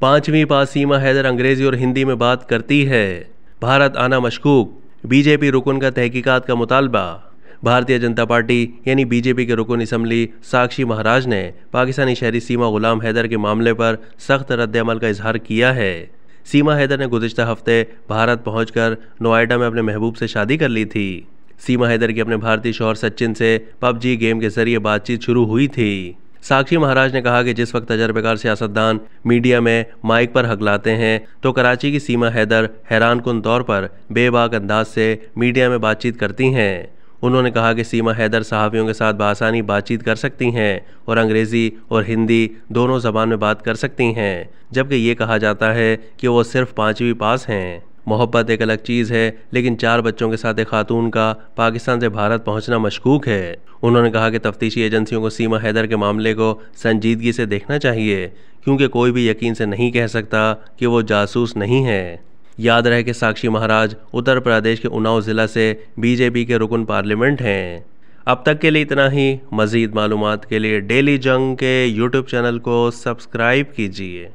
पांचवी पास सीमा हैदर अंग्रेजी और हिंदी में बात करती है भारत आना मशकूक बीजेपी रुकन का तहकीकात का मुतालबा भारतीय जनता पार्टी यानी बीजेपी के रुकन इसम्बली साक्षी महाराज ने पाकिस्तानी शहरी सीमा गुलाम हैदर के मामले पर सख्त रद्दमल का इजहार किया है सीमा हैदर ने गुजशत हफ्ते भारत पहुंचकर नोएडा में अपने महबूब से शादी कर ली थी सीमा हैदर की अपने भारतीय शोहर सचिन से पबजी गेम के जरिए बातचीत शुरू हुई थी साक्षी महाराज ने कहा कि जिस वक्त तजर्बेकार सियासतदान मीडिया में माइक पर हकलाते हैं तो कराची की सीमा हैदर हैरान कन तौर पर बेबाक अंदाज से मीडिया में बातचीत करती हैं उन्होंने कहा कि सीमा हैदर सहाफ़ियों के साथ बासानी बातचीत कर सकती हैं और अंग्रेज़ी और हिंदी दोनों ज़बान में बात कर सकती हैं जबकि ये कहा जाता है कि वो सिर्फ पाँचवीं पास हैं मोहब्बत एक अलग चीज़ है लेकिन चार बच्चों के साथ एक खातून का पाकिस्तान से भारत पहुंचना मशकूक है उन्होंने कहा कि तफ्तीशी एजेंसियों को सीमा हैदर के मामले को संजीदगी से देखना चाहिए क्योंकि कोई भी यकीन से नहीं कह सकता कि वो जासूस नहीं है याद रहे कि साक्षी महाराज उत्तर प्रदेश के उनाव ज़िला से बीजेपी के रुकन पार्लियामेंट हैं अब तक के लिए इतना ही मज़ीद मालूम के लिए डेली जंग के यूट्यूब चैनल को सब्सक्राइब कीजिए